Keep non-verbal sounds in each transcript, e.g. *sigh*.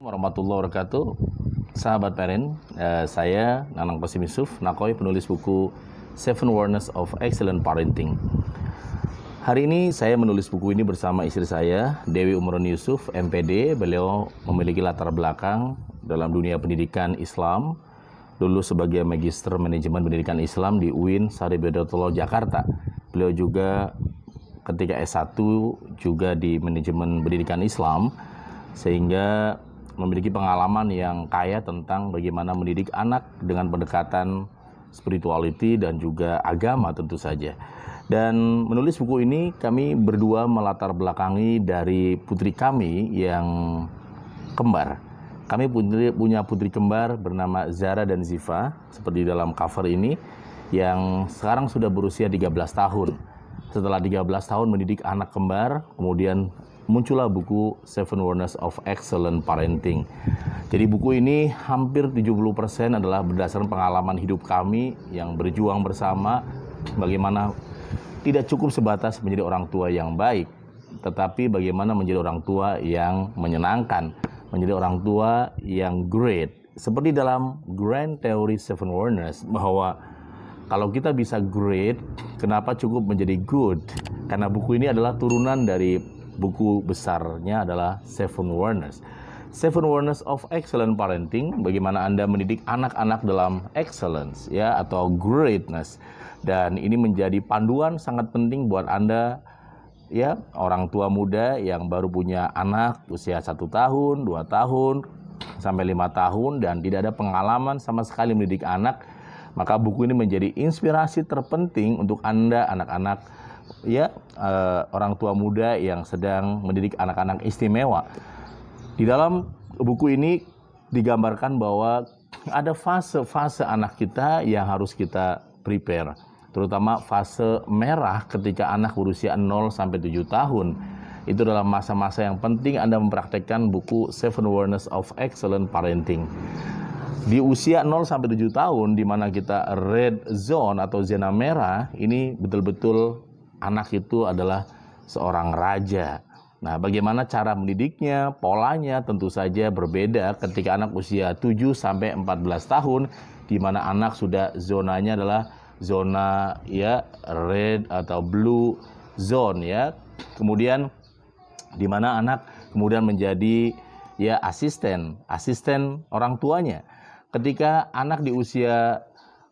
warahmatullahi wabarakatuh. Sahabat parent, eh, saya Nanang Qasim Nakoy, Nakoi penulis buku Seven Warners of Excellent Parenting. Hari ini saya menulis buku ini bersama istri saya, Dewi Umron Yusuf, MPD. Beliau memiliki latar belakang dalam dunia pendidikan Islam, Lulus sebagai Magister Manajemen Pendidikan Islam di UIN Sari Bedotolo, Jakarta. Beliau juga ketika S1 juga di Manajemen Pendidikan Islam, sehingga memiliki pengalaman yang kaya tentang bagaimana mendidik anak dengan pendekatan spirituality dan juga agama tentu saja. Dan menulis buku ini kami berdua melatar belakangi dari putri kami yang kembar. Kami punya putri kembar bernama Zara dan Ziva seperti dalam cover ini yang sekarang sudah berusia 13 tahun. Setelah 13 tahun mendidik anak kembar, kemudian muncullah buku Seven Wonders of Excellent Parenting. Jadi buku ini hampir 70% adalah berdasarkan pengalaman hidup kami yang berjuang bersama bagaimana tidak cukup sebatas menjadi orang tua yang baik, tetapi bagaimana menjadi orang tua yang menyenangkan, menjadi orang tua yang great. Seperti dalam Grand Theory Seven Wonders bahwa kalau kita bisa great, kenapa cukup menjadi good? Karena buku ini adalah turunan dari buku besarnya adalah Seven Warners. Seven Warners of Excellent Parenting, bagaimana Anda mendidik anak-anak dalam excellence ya atau greatness. Dan ini menjadi panduan sangat penting buat Anda ya orang tua muda yang baru punya anak usia satu tahun, dua tahun, sampai lima tahun dan tidak ada pengalaman sama sekali mendidik anak, maka buku ini menjadi inspirasi terpenting untuk Anda anak-anak ya uh, orang tua muda yang sedang mendidik anak-anak istimewa. Di dalam buku ini digambarkan bahwa ada fase-fase anak kita yang harus kita prepare, terutama fase merah ketika anak berusia 0 sampai 7 tahun. Itu dalam masa-masa yang penting Anda mempraktekkan buku Seven Awareness of Excellent Parenting di usia 0 sampai 7 tahun di mana kita red zone atau zona merah ini betul-betul anak itu adalah seorang raja. Nah, bagaimana cara mendidiknya, polanya tentu saja berbeda ketika anak usia 7 sampai 14 tahun di mana anak sudah zonanya adalah zona ya red atau blue zone ya. Kemudian di mana anak kemudian menjadi ya asisten, asisten orang tuanya. Ketika anak di usia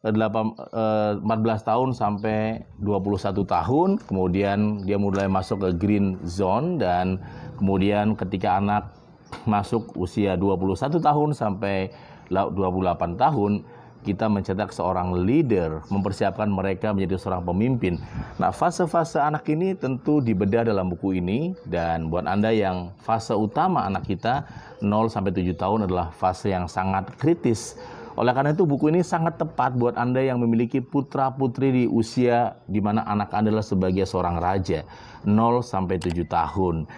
8, 14 eh, tahun sampai 21 tahun, kemudian dia mulai masuk ke green zone dan kemudian ketika anak *laughs* masuk usia 21 tahun sampai 28 tahun kita mencetak seorang leader, mempersiapkan mereka menjadi seorang pemimpin. Nah, fase-fase anak ini tentu dibedah dalam buku ini dan buat Anda yang fase utama anak kita 0 sampai 7 tahun adalah fase yang sangat kritis oleh karena itu buku ini sangat tepat buat Anda yang memiliki putra-putri di usia di mana anak Anda adalah sebagai seorang raja, 0 sampai 7 tahun.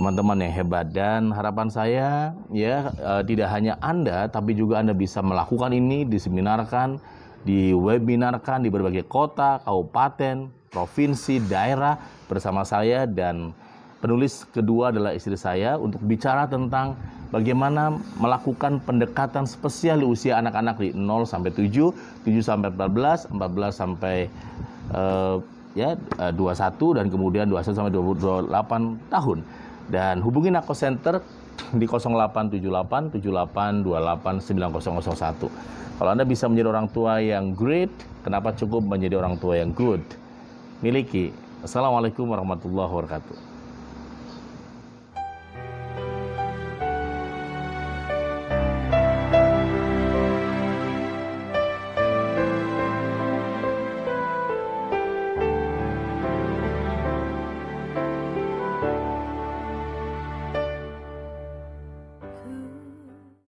Teman-teman yang hebat dan harapan saya ya e, tidak hanya Anda tapi juga Anda bisa melakukan ini diseminarkan, diwebinarkan di berbagai kota, kabupaten, provinsi, daerah bersama saya dan penulis kedua adalah istri saya untuk bicara tentang bagaimana melakukan pendekatan spesial di usia anak-anak di 0 sampai 7, 7 sampai 14, 14 sampai uh, ya 21 eh, dan kemudian 21 sampai 28 tahun. Dan hubungi Nako Center di 0878 7828 9001. Kalau Anda bisa menjadi orang tua yang great, kenapa cukup menjadi orang tua yang good? Miliki. Assalamualaikum warahmatullahi wabarakatuh.